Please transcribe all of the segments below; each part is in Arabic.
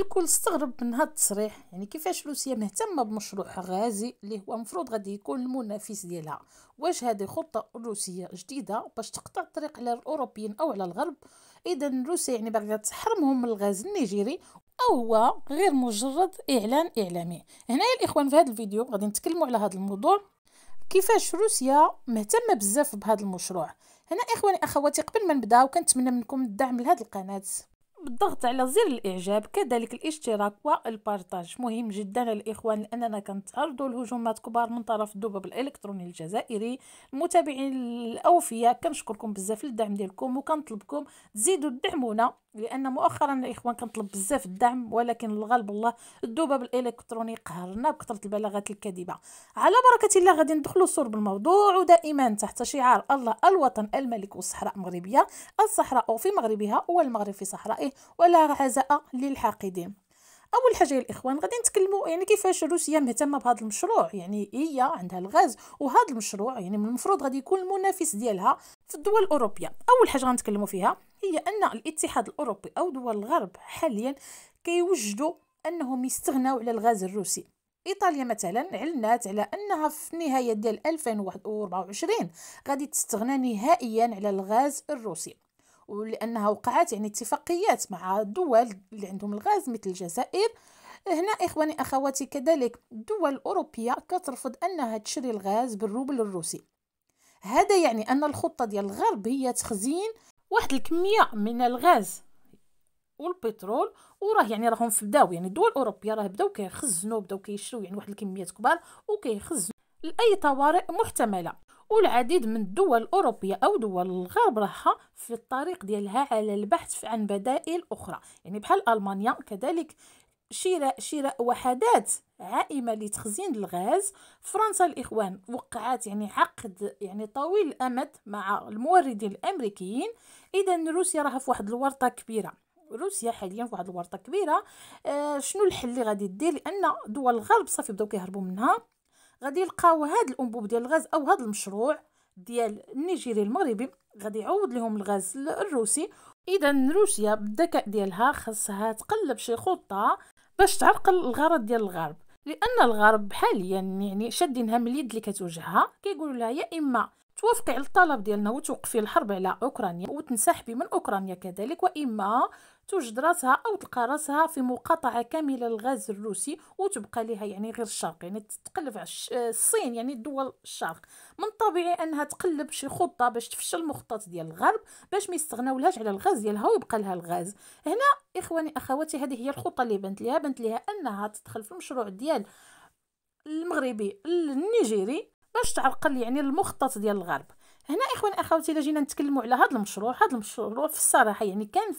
الكل استغرب من هذا التصريح يعني كيفاش روسيا مهتمه بمشروع غازي اللي هو مفروض غادي يكون المنافس ديالها واش هذه خطه روسيه جديده باش تقطع الطريق على الاوروبيين او على الغرب اذا روسيا يعني باغا تحرمهم من الغاز النيجيري او هو غير مجرد اعلان اعلامي هنايا الاخوان في هذا الفيديو غادي نتكلموا على هذا الموضوع كيفاش روسيا مهتمه بزاف بهذا المشروع هنا اخواني اخواتي قبل ما نبداو كنتمنى منكم الدعم لهذه القناه بالضغط على زر الاعجاب كذلك الاشتراك والبارتاج مهم جدا الاخوان لاننا كنتعرضوا لهجومات كبار من طرف الذباب الالكتروني الجزائري المتابعين الاوفياء كنشكركم بزاف للدعم ديالكم وكنطلبكم تزيدوا تدعمونا لان مؤخرا الاخوان كنطلب بزاف الدعم ولكن الغالب الله الذباب الالكتروني قهرنا بكثره البلاغات الكاذبه على بركه الله غادي ندخلوا صلب بالموضوع ودائما تحت شعار الله الوطن الملك والصحراء المغربيه الصحراء في مغربها والمغرب في صحرائه عليه ولا عزاء للحاقدين اول حاجه يا الاخوان غادي نتكلموا يعني كيفاش روسيا مهتمه بهذا المشروع يعني هي عندها الغاز وهذا المشروع يعني من المفروض غادي يكون المنافس ديالها في الدول الاوروبيه اول حاجه غنتكلموا فيها هي ان الاتحاد الاوروبي او دول الغرب حاليا كيوجدوا انهم يستغناو على الغاز الروسي ايطاليا مثلا علنات على انها في نهايه ديال 2024 غادي تستغنى نهائيا على الغاز الروسي ولانها وقعت يعني اتفاقيات مع الدول اللي عندهم الغاز مثل الجزائر هنا اخواني اخواتي كذلك الدول الاوروبيه كترفض انها تشري الغاز بالروبل الروسي هذا يعني ان الخطه ديال الغرب هي تخزين واحد الكميه من الغاز والبترول وراه يعني راهم في بداو يعني الدول الاوروبيه راه بداو كيخزنوا بداو كيشريو يعني واحد الكميات كبار وكيخزنوا لاي طوارئ محتمله والعديد من الدول الأوروبية أو دول الغرب راها في الطريق ديالها على البحث عن بدائل أخرى يعني بحال ألمانيا كذلك شراء شراء وحدات عائمة لتخزين الغاز فرنسا الإخوان وقعت يعني عقد يعني طويل الأمد مع الموردين الأمريكيين إذا روسيا راها في واحد الورطة كبيرة روسيا حاليا في واحد الورطة كبيرة آه شنو الحل اللي غادي دير لأن دول الغرب صافي بداو كيهربوا منها غادي يلقاو هاد الانبوب ديال الغاز او هاد المشروع ديال النيجيري المغربي غادي يعوض لهم الغاز الروسي اذا روسيا بالذكاء ديالها خاصها تقلب شي خطه باش تعرقل الغرض ديال الغرب لان الغرب حاليا يعني شادينها من اليد اللي كتوجهها كيقولوا لها يا اما توافقي على الطلب ديالنا وتوقفي الحرب على اوكرانيا وتنسحبي من اوكرانيا كذلك واما توجد راسها او تلقى راسها في مقاطعه كامله للغاز الروسي وتبقى لها يعني غير الشرق يعني تتقلب على الصين يعني دول الشرق من الطبيعي انها تقلب شي خطه باش تفشل المخطط ديال الغرب باش ما يستغناولهاش على الغاز ديالها ويبقى لها الغاز هنا اخواني اخواتي هذه هي الخطه اللي بنت لها بنت لها انها تدخل في المشروع ديال المغربي النيجيري باش تعرقل يعني المخطط ديال الغرب هنا اخواني اخواتي الا جينا نتكلموا على هذا المشروع هذا المشروع في الصراحه يعني كان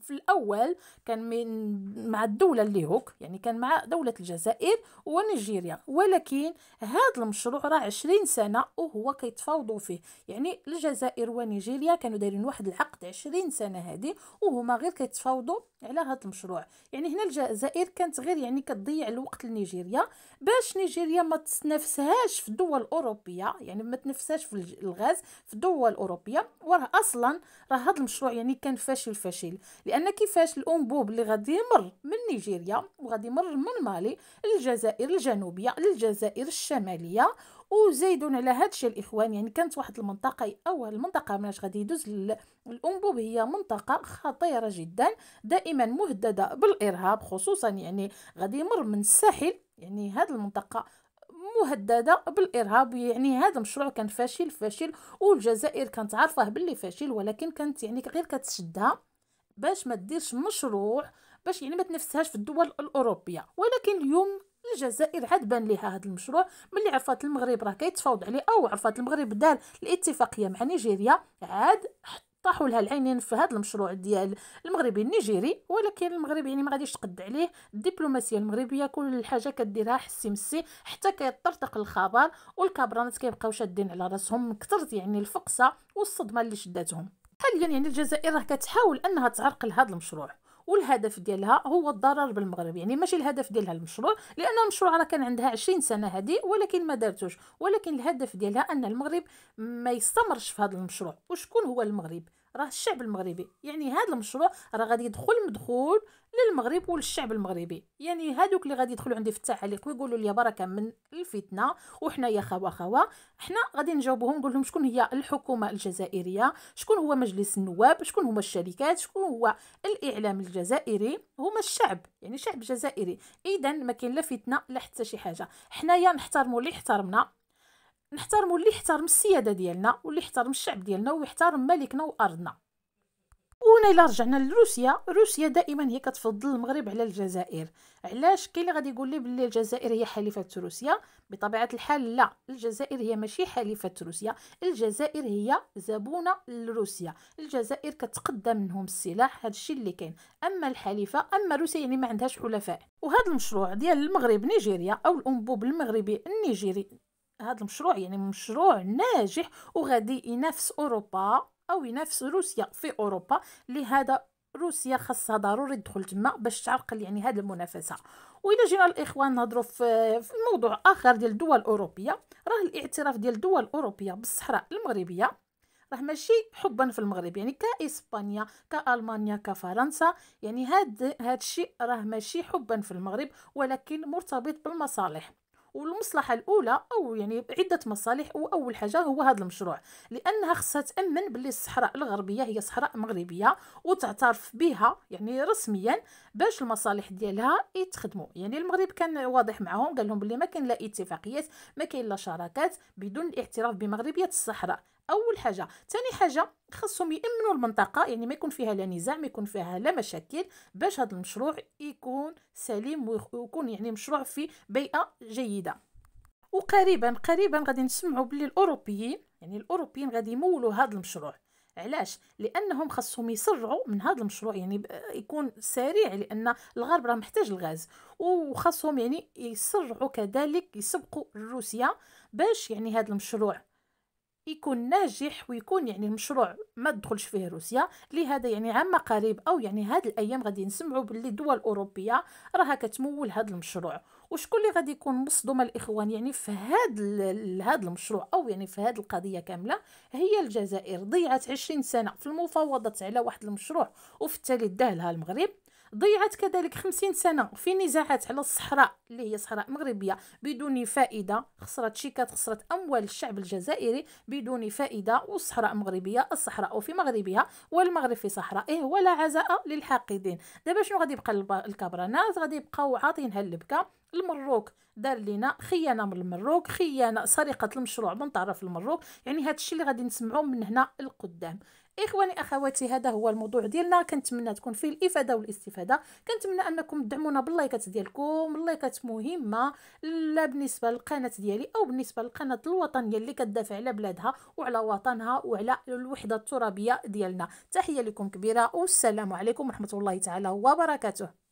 في الاول كان من مع الدوله اللي هوك يعني كان مع دوله الجزائر ونيجيريا ولكن هذا المشروع راه 20 سنه وهو كيتفاوضوا فيه يعني الجزائر ونيجيريا كانوا دايرين واحد العقد 20 سنه هذه وهما غير كيتفاوضوا على هذا المشروع يعني هنا الجزائر كانت غير يعني كتضيع الوقت لنيجيريا باش نيجيريا ما تنافسهاش في الدول الاوروبيه يعني ما تنافسهاش في الغاز في الدول الاوروبيه وراه اصلا راه هذا المشروع يعني كان فاشل فاشل لان كيفاش الانبوب اللي غادي يمر من نيجيريا وغادي يمر من مالي للجزائر الجنوبيه للجزائر الشماليه وزايدون على هذا الشيء الاخوان يعني كانت واحد المنطقه اول المنطقه مناش غادي يدوز الانبوب هي منطقه خطيره جدا دائما مهدده بالارهاب خصوصا يعني غادي يمر من الساحل يعني هذه المنطقه مهدده بالارهاب يعني هذا المشروع كان فاشل فاشل والجزائر كانت عارفه باللي فاشل ولكن كانت يعني غير كتشدها باش ما ديرش مشروع باش يعني ما تنفسهاش في الدول الاوروبيه ولكن اليوم الجزائر عاد بان ليها هذا المشروع ملي عرفات المغرب راه كيتفاوض عليه او عرفات المغرب دار الاتفاقيه مع نيجيريا عاد طاحوا لها العينين في هذا المشروع ديال المغربي النيجيري ولكن المغرب يعني ما غاديش تقد عليه الدبلوماسيه المغربيه كل حاجه كديرها حسي مسي حتى كيطرطق الخبر والكابرانات كيبقاو شادين على راسهم من كثرت يعني الفقصه والصدمه اللي شداتهم حاليا يعني الجزائر راه كتحاول انها تعرقل هذا المشروع والهدف ديالها هو الضرر بالمغرب يعني ماشي الهدف ديالها المشروع لان المشروع راه كان عندها 20 سنه هذه ولكن ما دارتوش ولكن الهدف ديالها ان المغرب ما يستمرش في هذا المشروع وشكون هو المغرب راه الشعب المغربي يعني هذا المشروع راه غادي يدخل مدخول للمغرب وللشعب المغربي يعني هادوك اللي غادي يدخلوا عندي في التعليق ويقولوا لي بركه من الفتنه وحنا يا خوا خوا حنا غادي نجاوبهم نقول لهم شكون هي الحكومه الجزائريه شكون هو مجلس النواب شكون هما الشركات شكون هو الاعلام الجزائري هما الشعب يعني شعب جزائري اذا ما كاين لا فتنه لا حتى شي حاجه حنايا نحترموا اللي احترمنا نحترموا اللي يحترم السياده ديالنا واللي يحترم الشعب ديالنا ويحترم ملكنا وارضنا وهنا الا رجعنا لروسيا روسيا دائما هي كتفضل المغرب على الجزائر علاش كاين اللي غادي يقول لي بلي الجزائر هي حليفه روسيا بطبيعه الحال لا الجزائر هي ماشي حليفه روسيا الجزائر هي زبونه لروسيا الجزائر كتقدم منهم السلاح هذا الشيء اللي كاين اما الحليفه اما روسيا يعني ما عندهاش حلفاء وهذا المشروع ديال المغرب نيجيريا او الانبوب المغربي النيجيري هذا المشروع يعني مشروع ناجح وغادي ينافس اوروبا او ينافس روسيا في اوروبا لهذا روسيا خاصها ضروري تدخل تما باش تعرقل يعني هذه المنافسه واذا جينا الاخوان نهضروا في موضوع اخر ديال الدول الاوروبيه راه الاعتراف ديال الدول الاوروبيه بالصحراء المغربيه راه ماشي حبا في المغرب يعني كاسبانيا كالمانيا كفرنسا يعني هاد هاد الشيء راه ماشي حبا في المغرب ولكن مرتبط بالمصالح والمصلحه الاولى او يعني عده مصالح واول حاجه هو هذا المشروع لانها خصها تامن باللي الصحراء الغربيه هي صحراء مغربيه وتعترف بها يعني رسميا باش المصالح ديالها يتخدموا يعني المغرب كان واضح معهم قال لهم باللي ما كاين لا اتفاقيات ما كاين لا شراكات بدون الاعتراف بمغربيه الصحراء اول حاجه ثاني حاجه خصهم يامنوا المنطقه يعني ما يكون فيها لا نزاع ما يكون فيها لا مشاكل باش هذا المشروع يكون سليم ويكون يعني مشروع في بيئه جيده وقريبا قريبا غادي نسمعوا بلي الاوروبيين يعني الاوروبيين غادي يمولوا هذا المشروع علاش لانهم خصهم يسرعوا من هذا المشروع يعني يكون سريع لان الغرب راه محتاج الغاز وخاصهم يعني يسرعوا كذلك يسبقوا روسيا باش يعني هذا المشروع يكون ناجح ويكون يعني المشروع ما تدخلش فيه روسيا لهذا يعني عما قريب او يعني هاد الايام غادي نسمعوا باللي دول اوروبيه راها كتمول هذا المشروع وشكون اللي غادي يكون مصدوم الاخوان يعني في هاد هاد المشروع او يعني في هاد القضيه كامله هي الجزائر ضيعت 20 سنه في المفاوضات على واحد المشروع وفي التالي داه لها المغرب ضيعت كذلك خمسين سنة في نزاعات على الصحراء اللي هي صحراء مغربية بدون فائدة خسرت شيكات خسرت أموال الشعب الجزائري بدون فائدة والصحراء مغربية الصحراء في مغربها والمغرب في صحرائه إيه، ولا عزاء للحاقدين دابا شنو غادي يبقى الكبرانات غادي يبقاو عاطينها اللبكة المروك دار لينا خيانه من المروك خيانه سرقه المشروع من طرف المروك يعني هذا الشيء اللي غادي نسمعوه من هنا القدام اخواني اخواتي هذا هو الموضوع ديالنا كنتمنى تكون فيه الافاده والاستفاده كنتمنى انكم تدعمونا باللايكات ديالكم اللايكات مهمه لا بالنسبه للقناه ديالي او بالنسبه للقناه الوطنيه اللي كتدافع على بلادها وعلى وطنها وعلى الوحده الترابيه ديالنا تحيه لكم كبيره والسلام عليكم ورحمه الله تعالى وبركاته